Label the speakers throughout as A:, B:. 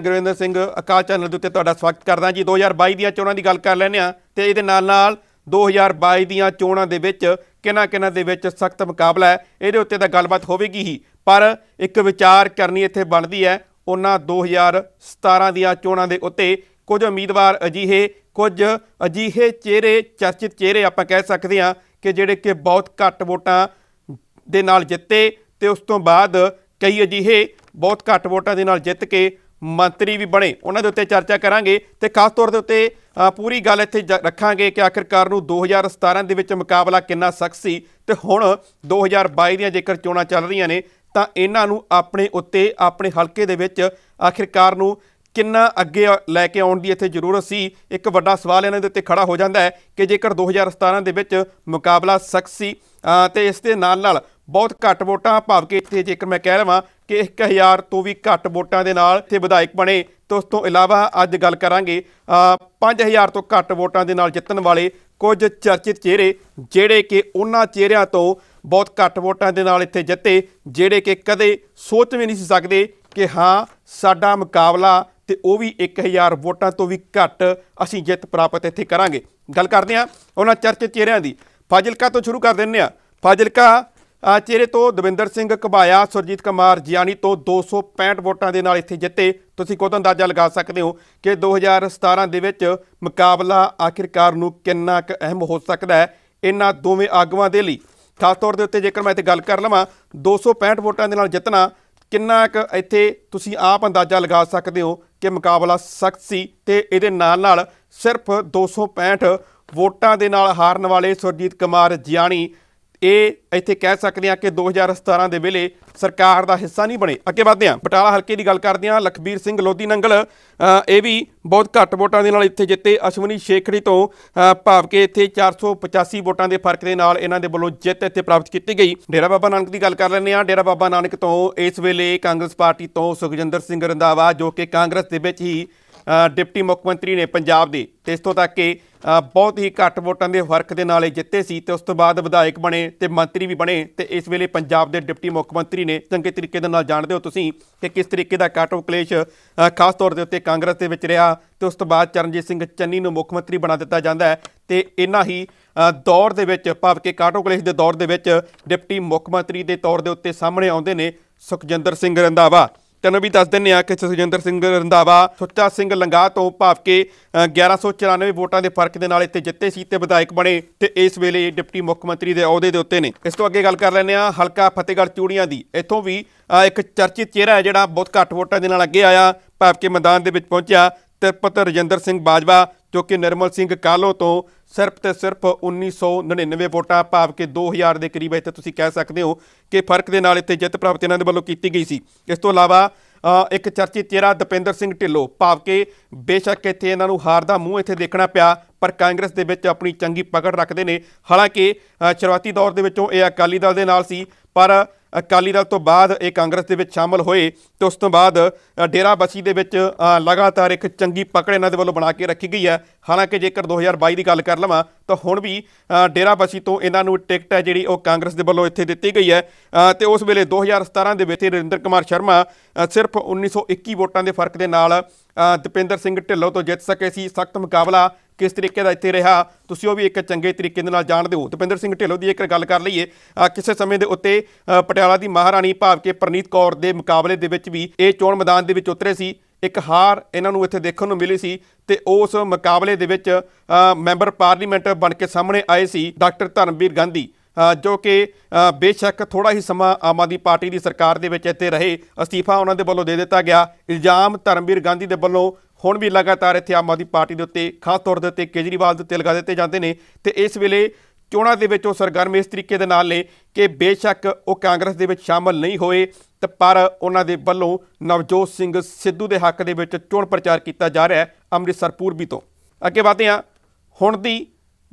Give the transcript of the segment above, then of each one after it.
A: ਗੁਰਵਿੰਦਰ ਸਿੰਘ ਅਕਾਲ channel ਦੇ ਉੱਤੇ ਤੁਹਾਡਾ ਸਵਾਗਤ ਕਰਦਾ ਜੀ 2022 ਦੀਆਂ ਚੋਣਾਂ ਦੀ ਗੱਲ ਕਰ ਲੈਨੇ ਆ ਤੇ ਇਹਦੇ ਨਾਲ ਨਾਲ 2022 ਦੀਆਂ ਚੋਣਾਂ ਦੇ ਵਿੱਚ ਕਿਨਾਂ ਕਿਨਾਂ ਦੇ ਵਿੱਚ ਸਖਤ ਮੁਕਾਬਲਾ ਹੈ ਇਹਦੇ ਉੱਤੇ ਤਾਂ ਗੱਲਬਾਤ ਹੋਵੇਗੀ ਹੀ ਪਰ ਇੱਕ ਵਿਚਾਰ ਕਰਨੀ ਇੱਥੇ ਬਣਦੀ ਹੈ ਉਹਨਾਂ 2017 ਦੀਆਂ ਚੋਣਾਂ ਦੇ ਉੱਤੇ ਕੁਝ ਉਮੀਦਵਾਰ ਅਜੀਹੇ ਕੁਝ ਅਜੀਹੇ ਚਿਹਰੇ ਚਰਚਿਤ ਚਿਹਰੇ ਆਪਾਂ ਕਹਿ ਸਕਦੇ ਹਾਂ ਕਿ ਜਿਹੜੇ ਕਿ ਬਹੁਤ ਘੱਟ ਵੋਟਾਂ ਦੇ ਨਾਲ ਜਿੱਤੇ ਤੇ ਉਸ ਤੋਂ ਬਾਅਦ ਕਈ ਅਜੀਹੇ ਬਹੁਤ ਘੱਟ ਵੋਟਾਂ ਦੇ ਨਾਲ ਜਿੱਤ ਕੇ ਮੰਤਰੀ ਵੀ ਬਣੇ ਉਹਨਾਂ ਦੇ ਉੱਤੇ ਚਰਚਾ ਕਰਾਂਗੇ ਤੇ ਖਾਸ ਤੌਰ ਦੇ ਉੱਤੇ ਪੂਰੀ ਗੱਲ ਇੱਥੇ ਰੱਖਾਂਗੇ ਕਿ ਆਖਿਰਕਾਰ ਨੂੰ 2017 ਦੇ ਵਿੱਚ ਮੁਕਾਬਲਾ ਕਿੰਨਾ ਸਖਤ ਸੀ ਤੇ ਹੁਣ 2022 ਦੀਆਂ ਜੇਕਰ ਚੋਣਾਂ ਚੱਲ ਰਹੀਆਂ ਨੇ ਤਾਂ ਇਹਨਾਂ ਨੂੰ ਆਪਣੇ ਉੱਤੇ ਆਪਣੇ ਹਲਕੇ ਦੇ ਵਿੱਚ ਆਖਿਰਕਾਰ ਨੂੰ ਕਿੰਨਾ ਅੱਗੇ ਲੈ ਕੇ ਆਉਣ ਦੀ ਇੱਥੇ ਜ਼ਰੂਰਤ ਸੀ ਇੱਕ ਵੱਡਾ ਸਵਾਲ ਇਹਨਾਂ ਦੇ ਉੱਤੇ ਖੜਾ ਹੋ ਜਾਂਦਾ ਹੈ ਕਿ ਜੇਕਰ 2017 ਦੇ ਵਿੱਚ ਮੁਕਾਬਲਾ ਸਖਤ ਸੀ ਤੇ ਇਸ ਦੇ ਨਾਲ ਨਾਲ ਬਹੁਤ ਘੱਟ ਵੋਟਾਂ ਭਾਵ ਕਿ ਇੱਥੇ ਜੇਕਰ ਮੈਂ ਕਹਿ ਲਵਾਂ ਕਿ 1000 ਤੋਂ ਵੀ ਘੱਟ ਵੋਟਾਂ ਦੇ ਨਾਲ ਇੱਥੇ ਵਿਧਾਇਕ ਬਣੇ ਤੇ ਉਸ ਤੋਂ ਇਲਾਵਾ ਅੱਜ ਗੱਲ ਕਰਾਂਗੇ 5000 ਤੋਂ ਘੱਟ ਵੋਟਾਂ ਦੇ ਨਾਲ ਜਿੱਤਣ ਵਾਲੇ ਕੁਝ ਚਰਚਿਤ ਚਿਹਰੇ ਜਿਹੜੇ ਕਿ ਉਹਨਾਂ ਚਿਹਰਿਆਂ ਤੋਂ ਬਹੁਤ ਘੱਟ ਵੋਟਾਂ ਦੇ ਨਾਲ ਇੱਥੇ ਜਿੱਤੇ ਜਿਹੜੇ ਕਿ ਕਦੇ ਸੋਚ ਵੀ ਨਹੀਂ ਸੀ ਸਕਦੇ ਕਿ ਹਾਂ ਸਾਡਾ ਮੁਕਾਬਲਾ ਤੇ ਉਹ ਵੀ 1000 ਵੋਟਾਂ ਤੋਂ ਵੀ ਘੱਟ ਅਸੀਂ ਜਿੱਤ ਪ੍ਰਾਪਤ ਇੱਥੇ ਕਰਾਂਗੇ ਗੱਲ ਕਰਦੇ ਹਾਂ ਉਹਨਾਂ ਚਰਚਿਤ ਚਿਹਰਿਆਂ ਦੀ ਫਾਜ਼ਿਲਕਾ ਤੋਂ ਸ਼ੁਰੂ ਕਰ ਦਿੰਨੇ ਆ ਫਾਜ਼ਿਲਕਾ ਚਿਹਰੇ ਤੋਂ ਦਵਿੰਦਰ ਸਿੰਘ ਕਬਾਇਆ ਸੁਰਜੀਤ ਕੁਮਾਰ ਜਿਆਣੀ ਤੋਂ 265 ਵੋਟਾਂ ਦੇ ਨਾਲ ਇੱਥੇ ਜਿੱਤੇ ਤੁਸੀਂ ਖੁਦ ਅੰਦਾਜ਼ਾ ਲਗਾ ਸਕਦੇ ਹੋ ਕਿ 2017 ਦੇ ਵਿੱਚ ਮੁਕਾਬਲਾ ਆਖਿਰਕਾਰ ਨੂੰ ਕਿੰਨਾ ਕੁ ਅਹਿਮ ਹੋ ਸਕਦਾ ਹੈ ਇਹਨਾਂ ਦੋਵੇਂ ਆਗੂਆਂ ਦੇ ਲਈ ਖਾਸ ਤੌਰ ਦੇ ਉੱਤੇ ਜੇਕਰ ਮੈਂ ਇੱਥੇ ਗੱਲ ਕਰ ਲਵਾਂ 265 ਵੋਟਾਂ ਦੇ ਨਾਲ ਜਿੱਤਣਾ ਕਿੰਨਾ ਕੁ ਇੱਥੇ ਤੁਸੀਂ ਆਪ ਅੰਦਾਜ਼ਾ ਲਗਾ ਸਕਦੇ ਹੋ ਕਿ ਮੁਕਾਬਲਾ ਸਖਤ ਸੀ ਤੇ ਇਹਦੇ ਨਾਲ ਨਾਲ ਸਿਰਫ 265 ਵੋਟਾਂ ਦੇ ਨਾਲ ਹਾਰਨ ਵਾਲੇ ਸੁਰਜੀਤ ਕੁਮਾਰ ਜਿਆਣੀ ਇਹ ਇੱਥੇ ਕਹਿ ਸਕਦੇ ਆ ਕਿ 2017 ਦੇ ਵੇਲੇ ਸਰਕਾਰ ਦਾ ਹਿੱਸਾ ਨਹੀਂ ਬਣੇ ਅੱਗੇ ਵਧਦੇ ਆ ਪਟਾਲਾ ਹਲਕੇ ਦੀ ਗੱਲ ਕਰਦੇ ਆ ਲਖਬੀਰ ਸਿੰਘ ਲੋਧੀ ਨੰਗਲ ਇਹ ਵੀ ਬਹੁਤ ਘੱਟ ਵੋਟਾਂ ਦੇ ਨਾਲ ਇੱਥੇ ਜਿੱਤੇ ਅਸ਼ਵਨੀ ਸ਼ੇਖੜੀ ਤੋਂ ਭਾਵ ਇੱਥੇ 485 ਵੋਟਾਂ ਦੇ ਫਰਕ ਦੇ ਨਾਲ ਇਹਨਾਂ ਦੇ ਵੱਲੋਂ ਜਿੱਤ ਇੱਥੇ ਪ੍ਰਾਪਤ ਕੀਤੀ ਗਈ ਡੇਰਾ ਬਾਬਾ ਨਾਨਕ ਦੀ ਗੱਲ ਕਰ ਲੈਂਦੇ ਆ ਡੇਰਾ ਬਾਬਾ ਨਾਨਕ ਤੋਂ ਇਸ ਵੇਲੇ ਕਾਂਗਰਸ ਪਾਰਟੀ ਤੋਂ ਸੁਖਜਿੰਦਰ ਸਿੰਘ ਰੰਦਾਵਾ ਜੋ ਕਿ ਕਾਂਗਰਸ ਦੇ ਵਿੱਚ ਹੀ ਡਿਪਟੀ ਮੁੱਖ ਮੰਤਰੀ ਨੇ ਪੰਜਾਬ ਦੇ ਤੇ ਇਸ ਤੋਂ ਤੱਕ ਕਿ ਬਹੁਤ ਹੀ ਘੱਟ ਵੋਟਾਂ ਦੇ ਫਰਕ ਦੇ ਨਾਲ ਇਹ ਜਿੱਤੇ ਸੀ ਤੇ ਉਸ ਤੋਂ ਬਾਅਦ ਵਿਧਾਇਕ ਬਣੇ ਤੇ ਮੰਤਰੀ ਵੀ ਬਣੇ ਤੇ ਇਸ ਵੇਲੇ ਪੰਜਾਬ ਦੇ ਡਿਪਟੀ ਮੁੱਖ ਮੰਤਰੀ ਨੇ ਚੰਗੇ ਤਰੀਕੇ ਦੇ ਨਾਲ ਜਾਣਦੇ ਹੋ ਤੁਸੀਂ ਕਿ ਕਿਸ ਤਰੀਕੇ ਦਾ ਕਾਟੋ ਆਫ ਕਲੇਸ਼ ਖਾਸ ਤੌਰ ਦੇ ਉੱਤੇ ਕਾਂਗਰਸ ਦੇ ਵਿੱਚ ਰਿਹਾ ਤੇ ਉਸ ਤੋਂ ਬਾਅਦ ਚਰਨਜੀਤ ਸਿੰਘ ਚੰਨੀ ਨੂੰ ਮੁੱਖ ਮੰਤਰੀ ਬਣਾ ਦਿੱਤਾ ਜਾਂਦਾ ਹੈ ਤੇ ਇਨਾ ਹੀ ਦੌਰ ਦੇ ਵਿੱਚ ਭਾਵ ਕਿ ਕਾਟ ਆਫ ਕਲੇਸ਼ ਦੇ ਦੌਰ ਦੇ ਵਿੱਚ ਡਿਪਟੀ ਮੁੱਖ ਮੰਤਰੀ ਦੇ ਤੌਰ ਦੇ ਉੱਤੇ ਸਾਹਮਣੇ ਆਉਂਦੇ ਨੇ ਸੁਖਜਿੰਦਰ ਸਿੰਘ ਰੰਧਾਵਾ ਤੈਨੂੰ ਵੀ ਦੱਸ ਦਿੰਨੇ ਆ ਕਿ ਸੁਜਿੰਦਰ ਸਿੰਘ ਰੰਧਾਵਾ ਸੁੱਚਾ ਸਿੰਘ ਲੰਗਾ ਤੋਂ ਭਾਵ ਕੇ 1194 ਵੋਟਾਂ ਦੇ ਫਰਕ ਦੇ ਨਾਲ ਇੱਥੇ ਜਿੱਤੇ ਸੀ ਤੇ ਵਿਧਾਇਕ ਬਣੇ ਤੇ ਇਸ ਵੇਲੇ ਡਿਪਟੀ ਮੁੱਖ ਮੰਤਰੀ ਦੇ ਅਹੁਦੇ ਦੇ ਉੱਤੇ ਨੇ ਇਸ ਤੋਂ ਅੱਗੇ ਗੱਲ ਕਰ ਲੈਨੇ ਆ ਹਲਕਾ ਫਤਿਹਗੜ੍ਹ ਚੂੜੀਆਂ ਦੀ ਇੱਥੋਂ ਵੀ ਇੱਕ ਚਰਚਿਤ ਚਿਹਰਾ ਹੈ ਜਿਹੜਾ ਬਹੁਤ ਘੱਟ ਵੋਟਾਂ ਦੇ ਨਾਲ ਅੱਗੇ ਆਇਆ ਭਾਵ ਕੇ ਮੈਦਾਨ ਦੇ ਵਿੱਚ ਪਹੁੰਚਿਆ ਤਿਰਪਤ ਰਜਿੰਦਰ ਸਿੰਘ ਬਾਜਵਾ ਜੋ ਕਿ ਨਿਰਮਲ ਸਿੰਘ ਕਾਲੋ ਤੋਂ ਸਿਰਫ ਤੇ ਸਿਰਫ 1999 ਵੋਟਾਂ ਭਾਵ ਕਿ 2000 ਦੇ ਕਰੀਬ ਇੱਥੇ ਤੁਸੀਂ ਕਹਿ ਸਕਦੇ ਹੋ ਕਿ ਫਰਕ ਦੇ ਨਾਲ ਇੱਥੇ ਜਿੱਤ ਪ੍ਰਾਪਤ ਇਹਨਾਂ ਦੇ ਵੱਲੋਂ ਕੀਤੀ ਗਈ ਸੀ ਇਸ ਤੋਂ ਇਲਾਵਾ ਇੱਕ ਚਰਚੀ ਤੇਰਾ ਦਪਿੰਦਰ ਸਿੰਘ ਢਿੱਲੋਂ ਭਾਵ ਕਿ ਬੇਸ਼ੱਕ ਇੱਥੇ ਇਹਨਾਂ ਨੂੰ ਹਾਰ ਦਾ ਮੂੰਹ ਇੱਥੇ ਦੇਖਣਾ ਪਿਆ ਪਰ ਕਾਂਗਰਸ ਦੇ ਵਿੱਚ ਆਪਣੀ ਚੰਗੀ ਪਕੜ ਰੱਖਦੇ ਨੇ ਹਾਲਾਂਕਿ ਸ਼ੁਰੂਆਤੀ ਦੌਰ ਦੇ ਵਿੱਚੋਂ ਇਹ ਅਕਾਲੀ ਦਲ ਦੇ ਨਾਲ ਸੀ ਪਰ ਅਕਾਲੀ ਦਲ ਤੋਂ ਬਾਅਦ ਇਹ ਕਾਂਗਰਸ ਦੇ ਵਿੱਚ ਸ਼ਾਮਲ ਹੋਏ ਤੇ ਉਸ ਤੋਂ ਬਾਅਦ ਡੇਰਾ ਬਸੀ ਦੇ ਵਿੱਚ ਲਗਾਤਾਰ ਇੱਕ ਚੰਗੀ ਪਕੜ ਇਹਨਾਂ ਦੇ ਵੱਲੋਂ ਬਣਾ ਕੇ ਰੱਖੀ ਗਈ ਹੈ ਹਾਲਾਂਕਿ ਜੇਕਰ 2022 ਦੀ ਗੱਲ ਕਰ ਲਵਾਂ ਤਾਂ ਹੁਣ ਵੀ ਡੇਰਾ ਬਸੀ ਤੋਂ ਇਹਨਾਂ ਨੂੰ ਟਿਕਟ ਹੈ ਜਿਹੜੀ ਉਹ ਕਾਂਗਰਸ ਦੇ ਵੱਲੋਂ ਇੱਥੇ ਦਿੱਤੀ ਗਈ ਹੈ ਤੇ ਉਸ ਵੇਲੇ 2017 ਦੇ ਵਿੱਚ ਰਿੰਦਰ ਕੁਮਾਰ ਸ਼ਰਮਾ ਸਿਰਫ 1921 ਵੋਟਾਂ ਦੇ ਫਰਕ ਦੇ ਨਾਲ ਦਪਿੰਦਰ ਸਿੰਘ ਢਿੱਲੋਂ ਤੋਂ ਜਿੱਤ ਸਕੇ ਸੀ ਸਖਤ ਮੁਕਾਬਲਾ ਕਿਸ ਤਰੀਕੇ ਦਾ ਇੱਥੇ ਰਿਹਾ ਤੁਸੀਂ ਉਹ ਵੀ ਇੱਕ ਚੰਗੇ ਤਰੀਕੇ ਦੇ ਨਾਲ ਜਾਣਦੇ ਹੋ ਦਪਿੰਦਰ ਸਿੰਘ ਢਿੱਲੋਂ ਦੀ ਇੱਕ ਗੱਲ ਕਰ ਲਈਏ ਕਿਸੇ ਸਮੇਂ ਦੇ ਉੱਤੇ ਪਟਿਆਲਾ ਦੀ ਮਹਾਰਾਣੀ ਭਾਵ ਕੇ ਪ੍ਰਨੀਤ ਕੌਰ ਦੇ ਮੁਕਾਬਲੇ ਦੇ ਵਿੱਚ ਵੀ ਇਹ ਚੋਣ ਮੈਦਾਨ ਦੇ ਵਿੱਚ ਉਤਰੇ ਸੀ ਇੱਕ ਹਾਰ ਇਹਨਾਂ ਨੂੰ ਇੱਥੇ ਦੇਖਣ ਨੂੰ ਮਿਲੀ ਸੀ ਤੇ ਉਸ ਮੁਕਾਬਲੇ ਦੇ ਵਿੱਚ ਮੈਂਬਰ ਪਾਰਲੀਮੈਂਟ ਬਣ ਕੇ ਸਾਹਮਣੇ ਆਏ ਸੀ ਡਾਕਟਰ ਧਰਮਵੀਰ ਗਾਂਧੀ ਜੋ ਕਿ ਬੇਸ਼ੱਕ ਥੋੜਾ ਹੀ ਸਮਾਂ ਆਮ ਆਦਮੀ ਪਾਰਟੀ ਦੀ ਸਰਕਾਰ ਦੇ ਵਿੱਚ ਇੱਥੇ ਰਹੇ ਅਸਤੀਫਾ ਉਹਨਾਂ ਦੇ ਵੱਲੋਂ ਦੇ ਦਿੱਤਾ ਗਿਆ ਇਲਜ਼ਾਮ ਧਰਮਵੀਰ ਗਾਂਧੀ ਦੇ ਵੱਲੋਂ ਹੁਣ ਵੀ ਲਗਾਤਾਰ ਇੱਥੇ ਆਮ ਆਦਮੀ ਪਾਰਟੀ ਦੇ ਉੱਤੇ ਖਾਸ ਤੌਰ ਦੇ ਉੱਤੇ ਕੇਜਰੀਵਾਲ ਦੇ ਉੱਤੇ ਲਗਾ ਦਿੱਤੇ ਜਾਂਦੇ ਨੇ ਤੇ ਇਸ ਵੇਲੇ ਚੋਣਾਂ ਦੇ ਵਿੱਚ ਉਹ ਸਰਗਰਮ ਇਸ ਤਰੀਕੇ ਦੇ ਨਾਲ ਨੇ ਕਿ ਬੇਸ਼ੱਕ ਉਹ ਕਾਂਗਰਸ ਦੇ ਵਿੱਚ ਸ਼ਾਮਲ ਨਹੀਂ ਹੋਏ ਤੇ ਪਰ ਉਹਨਾਂ ਦੇ ਵੱਲੋਂ ਨਵਜੋਤ ਸਿੰਘ ਸਿੱਧੂ ਦੇ ਹੱਕ ਦੇ ਵਿੱਚ ਚੋਣ ਪ੍ਰਚਾਰ ਕੀਤਾ ਜਾ ਰਿਹਾ ਹੈ ਅੰਮ੍ਰਿਤਸਰ ਪੂਰਬੀ ਤੋਂ ਅੱਗੇ ਵਧਦੇ ਹਾਂ ਹੁਣ ਦੀ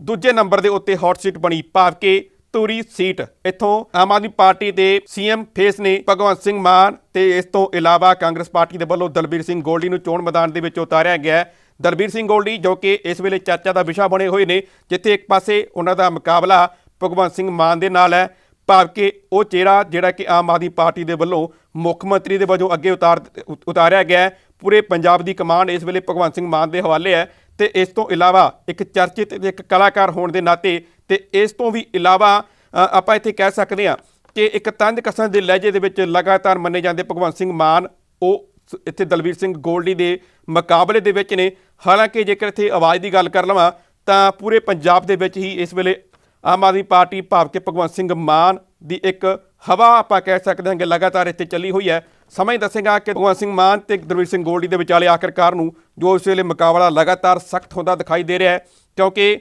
A: ਦੂਜੇ ਨੰਬਰ ਦੇ ਉੱਤੇ ਹੌਟ ਸੀਟ ਬਣੀ ਭਾਵ ਕਿ ਤੂਰੀ ਸੀਟ ਇੱਥੋਂ ਆਮ ਆਦਮੀ ਪਾਰਟੀ ਦੇ ਸੀਐਮ ਫੇਸ ਨੇ ਭਗਵੰਤ ਸਿੰਘ ਮਾਨ ਤੇ ਇਸ ਤੋਂ ਇਲਾਵਾ ਕਾਂਗਰਸ ਪਾਰਟੀ ਦੇ ਵੱਲੋਂ ਦਲਬੀਰ ਸਿੰਘ ਗੋਲਡੀ ਨੂੰ ਚੋਣ ਮੈਦਾਨ ਦੇ ਵਿੱਚ ਉਤਾਰਿਆ ਗਿਆ ਦਲਬੀਰ ਸਿੰਘ ਗੋਲਡੀ ਜੋ ਕਿ ਇਸ ਵੇਲੇ ਚਰਚਾ ਦਾ ਵਿਸ਼ਾ ਬਣੇ ਹੋਏ ਨੇ ਜਿੱਥੇ ਇੱਕ ਪਾਸੇ ਉਹਨਾਂ ਦਾ ਮੁਕਾਬਲਾ ਭਗਵੰਤ ਸਿੰਘ ਮਾਨ ਦੇ ਨਾਲ ਹੈ ਭਾਵ ਕਿ ਉਹ ਚਿਹਰਾ ਜਿਹੜਾ ਕਿ ਆਮ ਆਦਮੀ ਪਾਰਟੀ ਦੇ ਵੱਲੋਂ ਮੁੱਖ ਮੰਤਰੀ ਦੇ ਵਜੋਂ ਅੱਗੇ ਉਤਾਰ ਉਤਾਰਿਆ ਗਿਆ ਪੂਰੇ ਪੰਜਾਬ ਦੀ ਕਮਾਂਡ ਇਸ ਵੇਲੇ ਭਗਵੰਤ ਸਿੰਘ ਮਾਨ ਦੇ ਹਵਾਲੇ ਹੈ ਤੇ ਇਸ ਤੋਂ ਇਲਾਵਾ ਇੱਕ ਚਰਚਿਤ ਇੱਕ ਕਲਾਕਾਰ ਹੋਣ ਦੇ ਨਾਤੇ ਤੇ ਇਸ ਤੋਂ ਵੀ ਇਲਾਵਾ ਆਪਾਂ ਇੱਥੇ ਕਹਿ ਸਕਦੇ ਹਾਂ ਕਿ ਇੱਕ ਤੰਦ ਕਸਾਂ ਦੇ ਲਹਿਜੇ ਦੇ ਵਿੱਚ ਲਗਾਤਾਰ ਮੰਨੇ ਜਾਂਦੇ ਭਗਵੰਤ ਸਿੰਘ ਮਾਨ ਉਹ ਇੱਥੇ ਦਲਵੀਰ ਸਿੰਘ ਗੋਲਡੀ ਦੇ ਮੁਕਾਬਲੇ ਦੇ ਵਿੱਚ ਨੇ ਹਾਲਾਂਕਿ ਜੇਕਰ ਇੱਥੇ ਆਵਾਜ਼ ਦੀ ਗੱਲ ਕਰ ਲਵਾਂ ਤਾਂ ਪੂਰੇ ਪੰਜਾਬ ਦੇ ਵਿੱਚ ਹੀ ਇਸ ਵੇਲੇ ਆਮ ਆਦਮੀ ਪਾਰਟੀ ਭਾਵ ਕਿ ਭਗਵੰਤ ਸਿੰਘ ਮਾਨ ਦੀ ਇੱਕ ਹਵਾ ਆਪਾਂ ਕਹਿ ਸਕਦੇ ਹਾਂ ਕਿ ਲਗਾਤਾਰ ਇੱਥੇ ਚੱਲੀ ਹੋਈ ਹੈ ਸਮਾਂ ਹੀ ਦੱਸੇਗਾ ਕਿ ਭਗਵੰਤ ਸਿੰਘ ਮਾਨ ਤੇ ਦਰਵੀਰ ਸਿੰਘ ਗੋਲਡੀ ਦੇ ਵਿਚਾਲੇ ਆਖਰਕਾਰ ਨੂੰ ਜੋ ਇਸ ਵੇਲੇ ਮੁਕਾਬਲਾ ਲਗਾਤਾਰ ਸਖਤ ਹੁੰਦਾ ਦਿਖਾਈ ਦੇ ਰਿਹਾ ਹੈ ਕਿਉਂਕਿ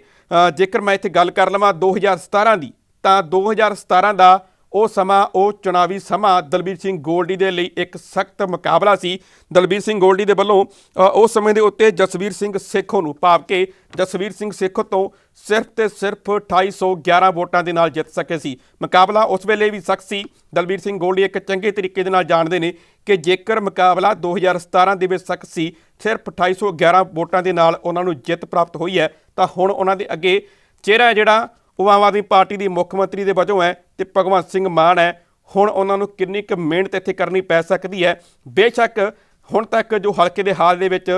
A: ਜੇਕਰ ਮੈਂ ਇੱਥੇ ਗੱਲ ਕਰ ਲਵਾਂ 2017 ਦੀ ਤਾਂ 2017 ਦਾ ਉਹ ਸਮਾਂ ਉਹ ਚੁਣਾਵੀ ਸਮਾਂ ਦਲਬੀਰ ਸਿੰਘ ਗੋਲਡੀ ਦੇ ਲਈ ਇੱਕ ਸਖਤ ਮੁਕਾਬਲਾ ਸੀ ਦਲਬੀਰ ਸਿੰਘ ਗੋਲਡੀ ਦੇ ਵੱਲੋਂ ਉਸ ਸਮੇਂ ਦੇ ਉੱਤੇ ਜਸਵੀਰ ਸਿੰਘ ਸੇਖੋ ਨੂੰ ਭਾਵ ਕੇ ਜਸਵੀਰ ਸਿੰਘ ਸੇਖੋ ਤੋਂ ਸਿਰਫ ਤੇ ਸਿਰਫ 2811 ਵੋਟਾਂ ਦੇ ਨਾਲ ਜਿੱਤ ਸਕੇ ਸੀ ਮੁਕਾਬਲਾ ਉਸ ਵੇਲੇ ਵੀ ਸਖਤ ਸੀ ਦਲਬੀਰ ਸਿੰਘ ਗੋਲਡੀ ਇੱਕ ਚੰਗੇ ਤਰੀਕੇ ਦੇ ਨਾਲ ਜਾਣਦੇ ਨੇ ਕਿ ਜੇਕਰ ਮੁਕਾਬਲਾ 2017 ਦੇ ਵਿੱਚ ਸਖਤ ਸੀ ਸਿਰਫ 2811 ਵੋਟਾਂ ਦੇ ਨਾਲ ਉਹਨਾਂ ਨੂੰ ਜਿੱਤ ਪ੍ਰਾਪਤ ਹੋਈ ਹੈ ਤਾਂ ਹੁਣ ਉਹਨਾਂ ਦੇ ਅੱਗੇ ਚਿਹਰਾ ਜਿਹੜਾ ਉਹ ਆਮ ਆਦਮੀ ਪਾਰਟੀ ਦੀ ਮੁੱਖ ਮੰਤਰੀ ਦੇ ਵਜੋਂ ਹੈ ਤੇ ਭਗਵੰਤ ਸਿੰਘ ਮਾਨ ਹੈ ਹੁਣ ਉਹਨਾਂ ਨੂੰ ਕਿੰਨੀ ਕੁ ਮਿਹਨਤ ਇੱਥੇ ਕਰਨੀ ਪੈ ਸਕਦੀ ਹੈ ਬੇਸ਼ੱਕ ਹੁਣ ਤੱਕ ਜੋ ਹਲਕੇ ਦੇ ਹਾਲ ਦੇ ਵਿੱਚ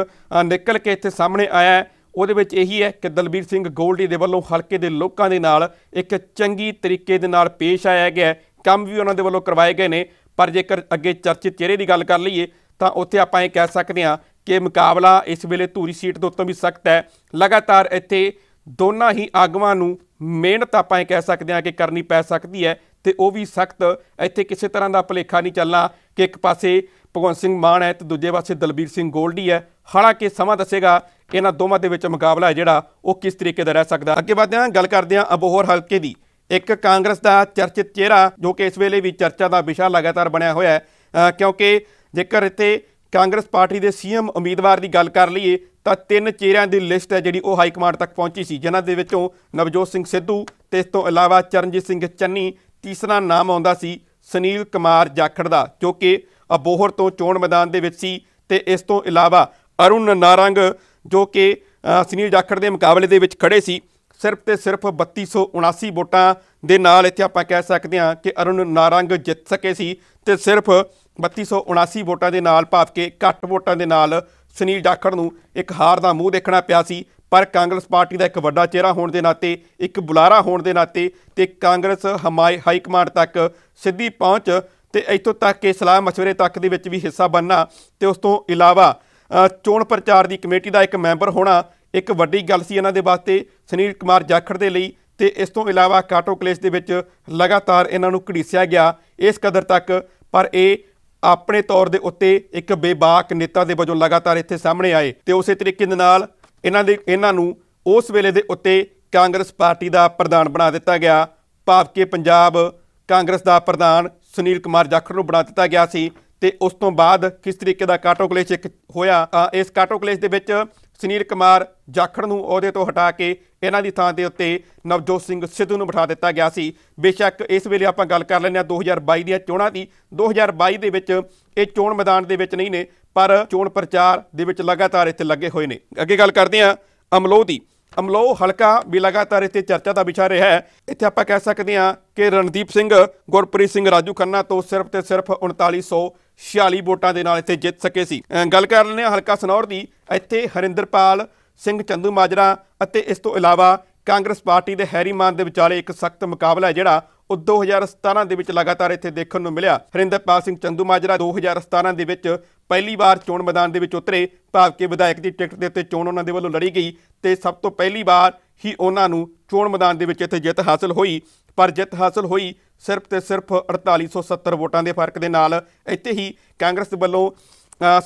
A: ਨਿਕਲ ਕੇ ਇੱਥੇ ਸਾਹਮਣੇ ਆਇਆ ਹੈ ਉਹਦੇ ਵਿੱਚ ਇਹੀ ਹੈ ਕਿ ਦਲਬੀਰ ਸਿੰਘ ਗੋਲਡੀ ਦੇ ਵੱਲੋਂ ਹਲਕੇ ਦੇ ਲੋਕਾਂ ਦੇ ਨਾਲ ਇੱਕ ਚੰਗੀ ਤਰੀਕੇ ਦੇ ਨਾਲ ਪੇਸ਼ ਆਇਆ ਗਿਆ ਕੰਮ ਵੀ ਉਹਨਾਂ ਦੇ ਵੱਲੋਂ ਕਰਵਾਏ ਗਏ ਨੇ ਪਰ ਜੇਕਰ ਅੱਗੇ ਚਰਚਿਤ ਚਿਹਰੇ ਦੀ ਗੱਲ ਕਰ ਲਈਏ ਤਾਂ ਉੱਥੇ ਆਪਾਂ ਇਹ ਕਹਿ ਸਕਦੇ ਹਾਂ ਕਿ ਮੁਕਾਬਲਾ ਇਸ ਵੇਲੇ ਧੂਰੀ ਸੀਟ ਦੇ ਉੱਤੋਂ ਵੀ ਸਖਤ ਹੈ ਲਗਾਤਾਰ ਇੱਥੇ ਦੋਨਾਂ ਹੀ ਆਗੂਆਂ ਨੂੰ ਮਿਹਨਤ ਆਪਾਂ ਇਹ ਕਹਿ ਸਕਦੇ ਹਾਂ ਕਿ ਕਰਨੀ ਪੈ ਸਕਦੀ ਹੈ ਤੇ ਉਹ ਵੀ ਸਖਤ ਇੱਥੇ ਕਿਸੇ ਤਰ੍ਹਾਂ ਦਾ ਭਲੇਖਾ ਨਹੀਂ ਚੱਲਣਾ ਕਿ ਇੱਕ ਪਾਸੇ ਭਗਵੰਤ ਸਿੰਘ ਮਾਨ ਹੈ ਤੇ ਦੂਜੇ ਪਾਸੇ ਦਲਬੀਰ ਸਿੰਘ ਗੋਲਡੀ ਹੈ ਹਾਲਾਂਕਿ ਸਮਾਂ ਦੱਸੇਗਾ ਇਹਨਾਂ ਦੋਵਾਂ ਦੇ ਵਿੱਚ ਮੁਕਾਬਲਾ ਹੈ ਜਿਹੜਾ ਉਹ ਕਿਸ ਤਰੀਕੇ ਦਾ ਰਹਿ ਸਕਦਾ ਅੱਗੇ ਵਧਦੇ ਹਾਂ ਗੱਲ ਕਰਦੇ ਹਾਂ ਅਬੋਹਰ ਹਲਕੇ ਦੀ ਇੱਕ ਕਾਂਗਰਸ ਦਾ ਚਰਚਿਤ ਚਿਹਰਾ ਜੋ ਕਿ ਇਸ ਵੇਲੇ ਵੀ ਚਰਚਾ ਦਾ ਵਿਸ਼ਾ ਲਗਾਤਾਰ ਬਣਿਆ ਹੋਇਆ ਹੈ ਕਿਉਂਕਿ ਜੇਕਰ ਇੱਥੇ ਕਾਂਗਰਸ ਪਾਰਟੀ ਦੇ ਸੀਐਮ ਉਮੀਦਵਾਰ ਦੀ ਗੱਲ ਕਰ ਲਈਏ ਤਾਂ ਤਿੰਨ ਚਿਹਰਿਆਂ ਦੀ ਲਿਸਟ ਹੈ ਜਿਹੜੀ ਉਹ ਹਾਈ ਕਮਾਂਡ ਤੱਕ ਪਹੁੰਚੀ ਸੀ ਜਿਨ੍ਹਾਂ ਦੇ ਵਿੱਚੋਂ ਨਵਜੋਤ ਸਿੰਘ ਸਿੱਧੂ ਤੇ ਇਸ ਤੋਂ ਇਲਾਵਾ ਚਰਨਜੀਤ ਸਿੰਘ ਚੰਨੀ ਤੀਸਰਾ ਨਾਮ ਆਉਂਦਾ ਸੀ ਸੁਨੀਲ ਕੁਮਾਰ ਜਾਖੜ ਦਾ ਜੋ ਕਿ ਅਬੋਹਰ ਤੋਂ ਚੋਣ ਮੈਦਾਨ ਦੇ ਵਿੱਚ ਸੀ ਤੇ ਇਸ ਤੋਂ ਇਲਾਵਾ ਅਰੁਣ ਨਾਰੰਗ ਜੋ ਕਿ ਸੁਨੀਲ ਜਾਖੜ ਦੇ ਮੁਕਾਬਲੇ ਦੇ ਵਿੱਚ ਖੜੇ ਸੀ ਸਿਰਫ ਤੇ ਸਿਰਫ 3279 ਵੋਟਾਂ ਦੇ ਨਾਲ ਇੱਥੇ ਆਪਾਂ ਕਹਿ ਸਕਦੇ ਹਾਂ ਕਿ ਅਰੁਣ ਨਾਰੰਗ ਜਿੱਤ ਸਕੇ ਸੀ ਤੇ ਸਿਰਫ 3279 ਵੋਟਾਂ ਦੇ ਨਾਲ ਭਾਵ ਕੇ ਘੱਟ ਵੋਟਾਂ ਦੇ ਨਾਲ ਸੁਨੀਲ ਜਾਖੜ ਨੂੰ ਇੱਕ ਹਾਰ ਦਾ ਮੂੰਹ ਦੇਖਣਾ ਪਿਆ ਸੀ ਪਰ ਕਾਂਗਰਸ ਪਾਰਟੀ ਦਾ ਇੱਕ ਵੱਡਾ ਚਿਹਰਾ ਹੋਣ ਦੇ ਨਾਤੇ ਇੱਕ ਬੁਲਾਰਾ ਹੋਣ ਦੇ ਨਾਤੇ ਤੇ ਕਾਂਗਰਸ ਹਮਾਇ ਹਾਈ ਕਮਾਂਡ ਤੱਕ ਸਿੱਧੀ ਪਹੁੰਚ ਤੇ ਇਤੋਂ ਤੱਕ ਕਿ ਸਲਾਹ ਮਸ਼ਵਰੇ ਤੱਕ ਦੇ ਵਿੱਚ ਵੀ ਹਿੱਸਾ ਬੰਨਾ ਤੇ ਉਸ ਤੋਂ ਇਲਾਵਾ ਚੋਣ ਪ੍ਰਚਾਰ ਦੀ ਕਮੇਟੀ ਦਾ ਇੱਕ ਮੈਂਬਰ ਹੋਣਾ ਇੱਕ ਵੱਡੀ ਗੱਲ ਸੀ ਇਹਨਾਂ ਦੇ ਵਾਸਤੇ ਸੁਨੀਲ ਕੁਮਾਰ ਜਾਖੜ ਦੇ ਲਈ ਤੇ ਇਸ ਤੋਂ ਇਲਾਵਾ ਕਾਟੋ ਕਲੇਸ਼ ਦੇ ਵਿੱਚ ਲਗਾਤਾਰ ਇਹਨਾਂ ਨੂੰ ਘੜੀਸਿਆ ਗਿਆ ਇਸ ਕਦਰ ਤੱਕ ਪਰ ਇਹ ਆਪਣੇ ਤੌਰ ਦੇ ਉੱਤੇ ਇੱਕ ਬੇਬਾਕ ਨੇਤਾ ਦੇ ਵਜੋਂ ਲਗਾਤਾਰ ਇੱਥੇ ਸਾਹਮਣੇ ਆਏ ਤੇ ਉਸੇ ਤਰੀਕੇ ਦੇ ਨਾਲ ਇਹਨਾਂ ਦੇ ਇਹਨਾਂ ਨੂੰ ਉਸ ਵੇਲੇ ਦੇ ਉੱਤੇ ਕਾਂਗਰਸ ਪਾਰਟੀ ਦਾ ਪ੍ਰਧਾਨ ਬਣਾ ਦਿੱਤਾ ਗਿਆ ਭਾਵ ਕਿ ਪੰਜਾਬ ਕਾਂਗਰਸ ਦਾ ਪ੍ਰਧਾਨ ਸੁਨੀਲ ਕੁਮਾਰ ਜਾਖੜ ਨੂੰ ਬਣਾ ਦਿੱਤਾ ਗਿਆ ਸੀ ਤੇ ਉਸ ਤੋਂ ਬਾਅਦ ਕਿਸ ਤਰੀਕੇ ਦਾ ਕਾਟੋ ਕਲੇਸ਼ ਇੱਕ ਹੋਇਆ ਇਸ ਕਾਟੋ ਕਲੇਸ਼ ਦੇ ਵਿੱਚ ਸੁਨੀਲ ਕੁਮਾਰ ਜਾਖੜ ਨੂੰ ਅਹੁਦੇ ਤੋਂ ਹਟਾ ਕੇ ਇਹਨਾਂ ਦੀ ਥਾਂ ਦੇ ਉੱਤੇ ਨਵਜੋਤ ਸਿੰਘ ਸਿੱਧੂ ਨੂੰ ਬਿਠਾ ਦਿੱਤਾ ਗਿਆ ਸੀ ਬੇਸ਼ੱਕ ਇਸ ਵੇਲੇ ਆਪਾਂ ਗੱਲ ਕਰ ਲੈਂਦੇ ਹਾਂ 2022 ਦੀਆਂ ਚੋਣਾਂ ਦੀ 2022 ਦੇ ਵਿੱਚ ਇਹ ਚੋਣ ਮੈਦਾਨ ਦੇ ਵਿੱਚ ਨਹੀਂ ਨੇ ਪਰ ਚੋਣ ਪ੍ਰਚਾਰ ਦੇ ਵਿੱਚ ਲਗਾਤਾਰ ਇੱਥੇ ਲੱਗੇ ਹੋਏ ਨੇ ਅੱਗੇ ਗੱਲ ਕਰਦੇ ਹਾਂ ਅਮਲੋਹ ਦੀ ਅਮਲੋਹ ਹਲਕਾ ਵੀ ਲਗਾਤਾਰ ਇੱਥੇ ਚਰਚਾ ਦਾ ਵਿਸ਼ਾ ਰਿਹਾ ਹੈ ਇੱਥੇ ਆਪਾਂ ਕਹਿ ਸਕਦੇ ਹਾਂ ਕਿ ਰਣਦੀਪ ਸਿੰਘ ਗੁਰਪ੍ਰੀਤ ਸਿੰਘ ਰਾਜੂ ਖੰਨਾ ਤੋਂ ਸਿਰਫ ਤੇ ਸਿਰਫ 3900 46 ਵੋਟਾਂ ਦੇ ਨਾਲ ਇੱਥੇ ਜਿੱਤ ਸਕੇ ਸੀ ਗੱਲ ਕਰ ਲੈਂਦੇ ਹਾਂ ਹਲਕਾ ਸਨੌਰ ਦੀ ਇੱਥੇ ਹਰਿੰਦਰਪਾਲ ਸਿੰਘ ਚੰਦੂ ਮਾਜਰਾ ਅਤੇ ਇਸ ਤੋਂ ਇਲਾਵਾ ਕਾਂਗਰਸ ਪਾਰਟੀ ਦੇ ਹੈਰੀ ਮਾਨ ਦੇ ਵਿਚਾਲੇ ਇੱਕ ਸਖਤ ਮੁਕਾਬਲਾ ਹੈ ਜਿਹੜਾ ਉਹ 2017 ਦੇ ਵਿੱਚ ਲਗਾਤਾਰ ਇੱਥੇ ਦੇਖਣ ਨੂੰ ਮਿਲਿਆ ਹਰਿੰਦਰਪਾਲ ਸਿੰਘ ਚੰਦੂ ਮਾਜਰਾ 2017 ਦੇ ਵਿੱਚ ਪਹਿਲੀ ਵਾਰ ਚੋਣ ਮੈਦਾਨ ਦੇ ਵਿੱਚ ਉਤਰੇ ਭਾਵ ਕਿ ਵਿਧਾਇਕ ਦੀ ਟਿਕਟ ਦੇ ਉੱਤੇ ਚੋਣ ਉਹਨਾਂ ਦੇ ਵੱਲੋਂ ਲੜੀ ਗਈ ਤੇ ਸਭ ਤੋਂ ਪਹਿਲੀ ਵਾਰ ਹੀ ਉਹਨਾਂ ਨੂੰ ਚੋਣ ਮੈਦਾਨ ਦੇ ਵਿੱਚ ਇੱਥੇ ਜਿੱਤ ਹਾਸਲ ਹੋਈ ਪਰ ਜਿੱਤ ਹਾਸਲ ਹੋਈ ਸਿਰਫ ਤੇ ਸਿਰਫ 4870 ਵੋਟਾਂ ਦੇ ਫਰਕ ਦੇ ਨਾਲ ਇੱਥੇ ਹੀ ਕਾਂਗਰਸ ਵੱਲੋਂ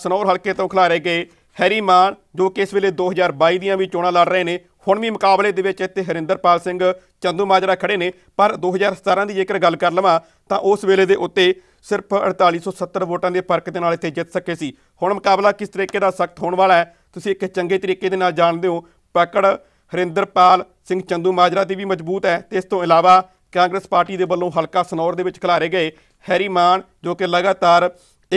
A: ਸਨੌਰ ਹਲਕੇ ਤੋਂ ਖਿਲਾਰੇ ਗਏ ਹੈਰੀ ਮਾਨ ਜੋ ਕਿ ਇਸ ਵੇਲੇ 2022 ਦੀਆਂ ਵੀ ਚੋਣਾਂ ਲੜ ਰਹੇ ਨੇ ਹੁਣ ਵੀ ਮੁਕਾਬਲੇ ਦੇ ਵਿੱਚ ਇੱਥੇ ਹਰਿੰਦਰਪਾਲ ਸਿੰਘ ਚੰਦੂ ਮਾਜਰਾ ਖੜੇ ਨੇ ਪਰ 2017 ਦੀ ਜੇਕਰ ਗੱਲ ਕਰ ਲਵਾਂ ਤਾਂ ਉਸ ਵੇਲੇ ਦੇ ਉੱਤੇ ਸਿਰਫ 4870 ਵੋਟਾਂ ਦੇ ਫਰਕ ਦੇ ਨਾਲ ਇੱਥੇ ਜਿੱਤ ਸਕੇ ਸੀ ਹੁਣ ਮੁਕਾਬਲਾ ਕਿਸ ਤਰੀਕੇ ਦਾ ਸਖਤ ਹੋਣ ਵਾਲਾ ਹੈ ਤੁਸੀਂ ਇੱਕ ਚੰਗੇ ਤਰੀਕੇ ਦੇ ਨਾਲ ਜਾਣਦੇ ਹੋ ਪਕੜ ਹਰਿੰਦਰਪਾਲ ਸਿੰਘ ਚੰਦੂ ਮਾਜਰਾ ਦੀ ਵੀ ਮਜ਼ਬੂਤ ਹੈ ਤੇ ਇਸ ਤੋਂ ਇਲਾਵਾ ਕਾਂਗਰਸ ਪਾਰਟੀ ਦੇ ਵੱਲੋਂ ਹਲਕਾ ਸਨੌਰ ਦੇ ਵਿੱਚ ਖਿਲਾਰੇ ਗਏ ਹੈਰੀ ਮਾਨ ਜੋ ਕਿ ਲਗਾਤਾਰ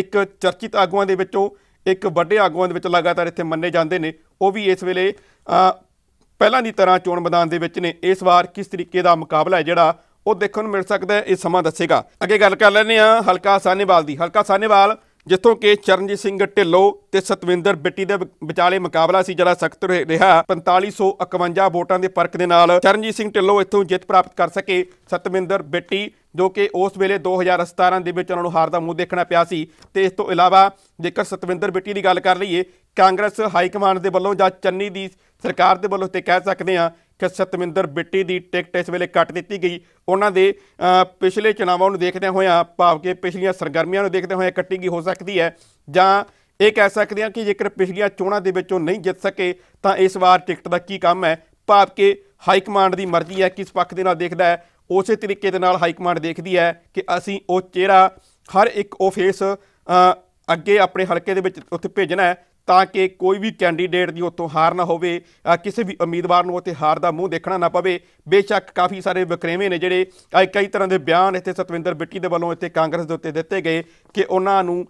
A: ਇੱਕ ਚਰਚਿਤ ਆਗੂਆਂ ਦੇ ਵਿੱਚੋਂ ਇੱਕ ਵੱਡੇ ਆਗੂਆਂ ਦੇ ਵਿੱਚ ਲਗਾਤਾਰ ਇੱਥੇ ਮੰਨੇ ਜਾਂਦੇ ਨੇ ਉਹ ਵੀ ਇਸ ਵੇਲੇ ਪਹਿਲਾਂ ਦੀ ਤਰ੍ਹਾਂ ਚੋਣ ਮੈਦਾਨ ਦੇ ਵਿੱਚ ਨੇ ਇਸ ਵਾਰ ਕਿਸ ਤਰੀਕੇ ਦਾ ਮੁਕਾਬਲਾ ਹੈ ਜਿਹੜਾ ਉਹ ਦੇਖਣ ਨੂੰ ਮਿਲ ਸਕਦਾ ਹੈ ਇਹ ਸਮਾਂ ਦੱਸੇਗਾ ਅੱਗੇ ਗੱਲ ਕਰ ਲੈਣੇ ਆ ਹਲਕਾ ਸਾਨੇਵਾਲ ਦੀ ਹਲਕਾ ਸਾਨੇਵਾਲ ਜਿੱਥੋਂ ਕਿ ਚਰਨਜੀਤ ਸਿੰਘ ਢਿੱਲੋਂ ਤੇ ਸਤਵਿੰਦਰ ਬਿੱਟੀ ਦੇ ਵਿਚਾਲੇ ਮੁਕਾਬਲਾ ਸੀ ਜਿਹੜਾ ਸਖਤ ਰਿਹਾ 4551 ਵੋਟਾਂ ਦੇ ਫਰਕ ਦੇ ਨਾਲ ਚਰਨਜੀਤ ਸਿੰਘ ਢਿੱਲੋਂ ਇੱਥੋਂ ਜਿੱਤ ਪ੍ਰਾਪਤ ਕਰ ਸਕੇ ਸਤਵਿੰਦਰ ਬਿੱਟੀ ਜੋ ਕਿ ਉਸ ਵੇਲੇ 2017 ਦੇ ਵਿੱਚ ਉਹਨਾਂ ਨੂੰ ਹਾਰ ਦਾ ਮੂੰਹ ਦੇਖਣਾ ਪਿਆ ਸੀ ਤੇ ਇਸ ਤੋਂ ਇਲਾਵਾ ਜੇਕਰ ਸਤਵਿੰਦਰ ਬਿੱਟੀ ਦੀ ਗੱਲ ਕਰ ਲਈਏ ਕਾਂਗਰਸ ਹਾਈ ਕਮਾਂਡ ਦੇ ਵੱਲੋਂ ਜਾਂ ਚੰਨੀ ਦੀ ਸਰਕਾਰ ਦੇ ਵੱਲੋਂ ਤੇ ਕਹਿ ਸਕਦੇ ਆ ਕਿ ਸਤਮਿੰਦਰ ਬਿੱਟੀ ਦੀ ਟਿਕਟ ਇਸ ਵੇਲੇ ਕੱਟ ਦਿੱਤੀ ਗਈ ਉਹਨਾਂ ਦੇ ਪਿਛਲੇ ਚਨਾਵਾਂ ਨੂੰ ਦੇਖਦੇ ਹੋਇਆਂ ਭਾਵ ਕਿ ਪਿਛਲੀਆਂ ਸਰਗਰਮੀਆਂ ਨੂੰ ਦੇਖਦੇ ਹੋਏ ਕੱਟੀ ਗਈ ਹੋ ਸਕਦੀ ਹੈ ਜਾਂ ਇਹ ਕਹਿ ਸਕਦੇ ਆ ਕਿ ਜੇਕਰ ਪਿਛਲੀਆਂ ਚੋਣਾਂ ਦੇ ਵਿੱਚੋਂ ਨਹੀਂ ਜਿੱਤ ਸਕੇ ਤਾਂ ਇਸ ਵਾਰ ਟਿਕਟ ਦਾ ਕੀ ਕੰਮ ਹੈ ਭਾਵ ਕਿ ਹਾਈ ਕਮਾਂਡ ਦੀ ਮਰਜ਼ੀ ਹੈ ਕਿਸ ਪੱਖ ਦੇ ਨਾਲ ਦੇਖਦਾ ਹੈ ਉਸੇ ਤਰੀਕੇ ਦੇ ਨਾਲ ਹਾਈ ਕਮਾਂਡ ਦੇਖਦੀ ਹੈ ਕਿ ਅਸੀਂ ਉਹ ਚਿਹਰਾ ਹਰ ਇੱਕ ਉਹ ਫੇਸ ਅੱਗੇ ਆਪਣੇ ਹਲਕੇ ਦੇ ਵਿੱਚ ਉੱਥੇ ਭੇਜਣਾ ਹੈ ਤਾਂ ਕਿ ਕੋਈ ਵੀ ਕੈਂਡੀਡੇਟ ਦੀ ਉੱਥੋਂ ਹਾਰ ਨਾ ਹੋਵੇ ਕਿਸੇ ਵੀ ਉਮੀਦਵਾਰ ਨੂੰ ਉੱਥੇ ਹਾਰ ਦਾ ਮੂੰਹ ਦੇਖਣਾ ਨਾ ਪਵੇ ਬੇਸ਼ੱਕ ਕਾਫੀ ਸਾਰੇ ਵਿਕਰੇਵੇਂ ਨੇ ਜਿਹੜੇ ਕਈ ਤਰ੍ਹਾਂ ਦੇ ਬਿਆਨ ਇੱਥੇ ਸਤਵਿੰਦਰ ਬਿੱਟੀ ਦੇ ਵੱਲੋਂ ਇੱਥੇ ਕਾਂਗਰਸ ਦੇ ਉੱਤੇ ਦਿੱਤੇ ਗਏ ਕਿ ਉਹਨਾਂ ਨੂੰ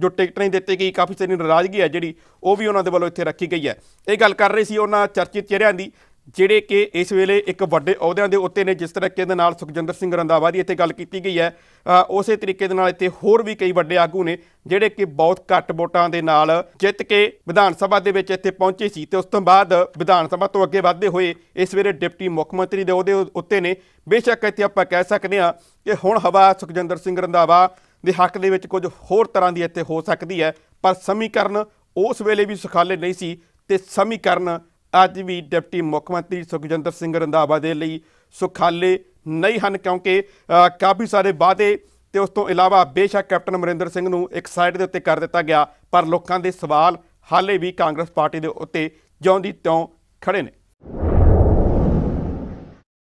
A: ਜੋ ਟਿਕਟ ਨਹੀਂ ਦਿੱਤੀ ਗਈ ਕਾਫੀ ਸਾਰੀ ਨਾਰਾਜ਼ਗੀ ਹੈ ਜਿਹੜੀ ਉਹ ਵੀ ਉਹਨਾਂ ਦੇ ਵੱਲੋਂ ਇੱਥੇ ਰੱਖੀ ਗਈ ਹੈ ਇਹ ਗੱਲ ਕਰ ਰਹੀ ਸੀ ਉਹਨਾਂ ਚਰਚਿਤ ਚਿਹਰਿਆਂ ਦੀ ਜਿਹੜੇ ਕਿ ਇਸ ਵੇਲੇ ਇੱਕ ਵੱਡੇ ਅਹੁਦਿਆਂ ਦੇ ਉੱਤੇ ਨੇ ਜਿਸ ਤਰੀਕੇ ਦੇ ਨਾਲ ਸੁਖਜਿੰਦਰ ਸਿੰਘ ਰੰਦਾਵਾ ਦੀ ਇੱਥੇ ਗੱਲ ਕੀਤੀ ਗਈ ਹੈ ਉਸੇ ਤਰੀਕੇ ਦੇ ਨਾਲ ਇੱਥੇ ਹੋਰ ਵੀ ਕਈ ਵੱਡੇ ਆਗੂ ਨੇ ਜਿਹੜੇ ਕਿ ਬਹੁਤ ਘੱਟ ਵੋਟਾਂ ਦੇ ਨਾਲ ਜਿੱਤ ਕੇ ਵਿਧਾਨ ਸਭਾ ਦੇ ਵਿੱਚ ਇੱਥੇ ਪਹੁੰਚੇ ਸੀ ਤੇ ਉਸ ਤੋਂ ਬਾਅਦ ਵਿਧਾਨ ਸਭਾ ਤੋਂ ਅੱਗੇ ਵਧਦੇ ਹੋਏ ਇਸ ਵੇਲੇ ਡਿਪਟੀ ਮੁੱਖ ਮੰਤਰੀ ਦੇ ਅਹੁਦੇ ਉੱਤੇ ਨੇ ਬੇਸ਼ੱਕ ਇੱਥੇ ਆਪਾਂ ਕਹਿ ਸਕਦੇ ਹਾਂ ਕਿ ਹੁਣ ਹਵਾ ਸੁਖਜਿੰਦਰ ਸਿੰਘ ਰੰਦਾਵਾ ਦੇ ਹੱਕ ਦੇ ਵਿੱਚ ਕੁਝ ਹੋਰ ਤਰ੍ਹਾਂ ਦੀ ਇੱਥੇ ਹੋ ਸਕਦੀ ਹੈ ਪਰ ਸਮੀਕਰਨ ਉਸ ਵੇਲੇ ਵੀ ਸੁਖਾਲੇ ਨਹੀਂ ਸੀ ਤੇ ਸਮੀਕਰਨ ਅੱਜ ਵੀ ਡਿਪਟੀ ਮੁੱਖ ਮੰਤਰੀ ਸੁਖਜਿੰਦਰ ਸਿੰਘ ਰੰਧਾਵਾ ਦੇ ਲਈ ਸੁਖਾਲੇ ਨਹੀਂ ਹਨ ਕਿਉਂਕਿ ਕਾਫੀ ਸਾਰੇ ਵਾਅਦੇ ਤੇ ਉਸ ਤੋਂ ਇਲਾਵਾ ਬੇਸ਼ੱਕ ਕੈਪਟਨ ਅਮਰਿੰਦਰ ਸਿੰਘ ਨੂੰ ਇੱਕ ਸਾਈਡ ਦੇ ਉੱਤੇ ਕਰ ਦਿੱਤਾ ਗਿਆ ਪਰ ਲੋਕਾਂ ਦੇ ਸਵਾਲ ਹਾਲੇ ਵੀ ਕਾਂਗਰਸ ਪਾਰਟੀ ਦੇ ਉੱਤੇ ਜਿਉਂਦੀ ਤਿਉਂ ਖੜੇ ਨੇ